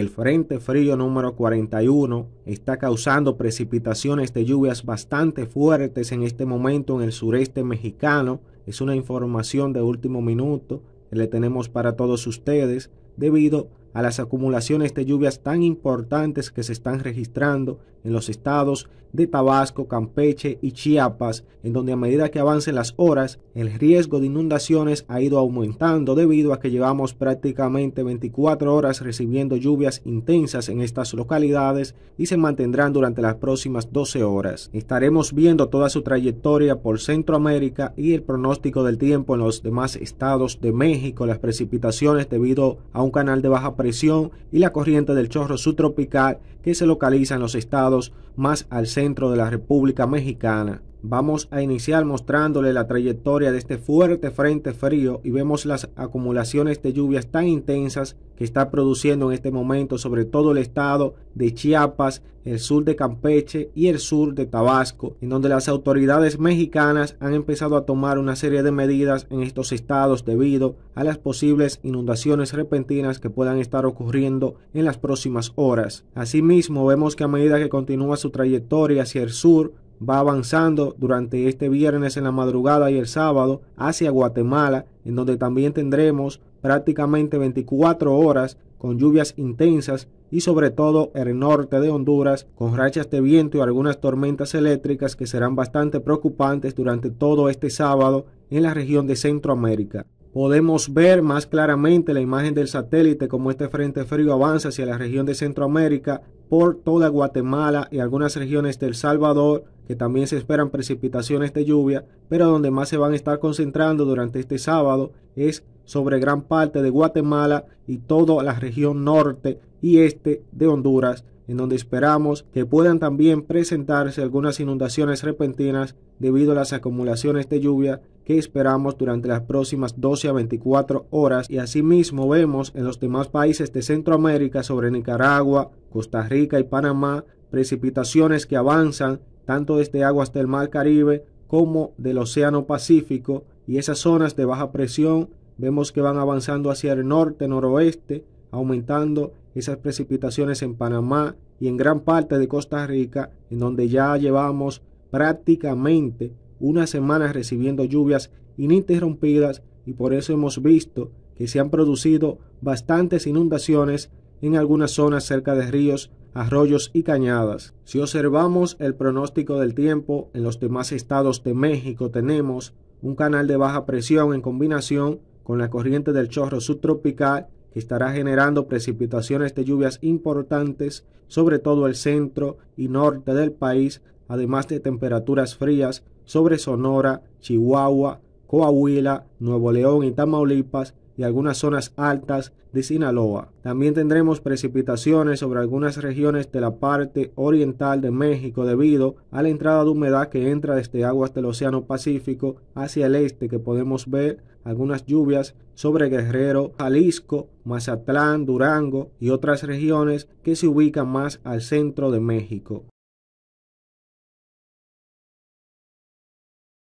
El Frente Frío número 41 está causando precipitaciones de lluvias bastante fuertes en este momento en el sureste mexicano. Es una información de último minuto que le tenemos para todos ustedes debido a a las acumulaciones de lluvias tan importantes que se están registrando en los estados de Tabasco, Campeche y Chiapas, en donde a medida que avancen las horas, el riesgo de inundaciones ha ido aumentando debido a que llevamos prácticamente 24 horas recibiendo lluvias intensas en estas localidades y se mantendrán durante las próximas 12 horas. Estaremos viendo toda su trayectoria por Centroamérica y el pronóstico del tiempo en los demás estados de México, las precipitaciones debido a un canal de baja presión y la corriente del chorro subtropical que se localiza en los estados más al centro de la República Mexicana. Vamos a iniciar mostrándole la trayectoria de este fuerte frente frío y vemos las acumulaciones de lluvias tan intensas que está produciendo en este momento sobre todo el estado de Chiapas, el sur de Campeche y el sur de Tabasco, en donde las autoridades mexicanas han empezado a tomar una serie de medidas en estos estados debido a las posibles inundaciones repentinas que puedan estar ocurriendo en las próximas horas. Asimismo, vemos que a medida que continúa su trayectoria hacia el sur, va avanzando durante este viernes en la madrugada y el sábado hacia Guatemala, en donde también tendremos prácticamente 24 horas con lluvias intensas y sobre todo el norte de Honduras con rachas de viento y algunas tormentas eléctricas que serán bastante preocupantes durante todo este sábado en la región de Centroamérica. Podemos ver más claramente la imagen del satélite como este frente frío avanza hacia la región de Centroamérica por toda Guatemala y algunas regiones del Salvador, que también se esperan precipitaciones de lluvia, pero donde más se van a estar concentrando durante este sábado es sobre gran parte de Guatemala y toda la región norte y este de Honduras, en donde esperamos que puedan también presentarse algunas inundaciones repentinas debido a las acumulaciones de lluvia que esperamos durante las próximas 12 a 24 horas y asimismo vemos en los demás países de Centroamérica sobre Nicaragua, Costa Rica y Panamá precipitaciones que avanzan tanto desde este agua hasta el mar Caribe como del Océano Pacífico, y esas zonas de baja presión vemos que van avanzando hacia el norte, noroeste, aumentando esas precipitaciones en Panamá y en gran parte de Costa Rica, en donde ya llevamos prácticamente una semana recibiendo lluvias ininterrumpidas y por eso hemos visto que se han producido bastantes inundaciones en algunas zonas cerca de ríos, arroyos y cañadas. Si observamos el pronóstico del tiempo, en los demás estados de México tenemos un canal de baja presión en combinación con la corriente del chorro subtropical que estará generando precipitaciones de lluvias importantes, sobre todo el centro y norte del país, además de temperaturas frías sobre Sonora, Chihuahua, Coahuila, Nuevo León y Tamaulipas, y algunas zonas altas de Sinaloa. También tendremos precipitaciones sobre algunas regiones de la parte oriental de México debido a la entrada de humedad que entra desde aguas del Océano Pacífico hacia el este que podemos ver algunas lluvias sobre Guerrero, Jalisco, Mazatlán, Durango y otras regiones que se ubican más al centro de México.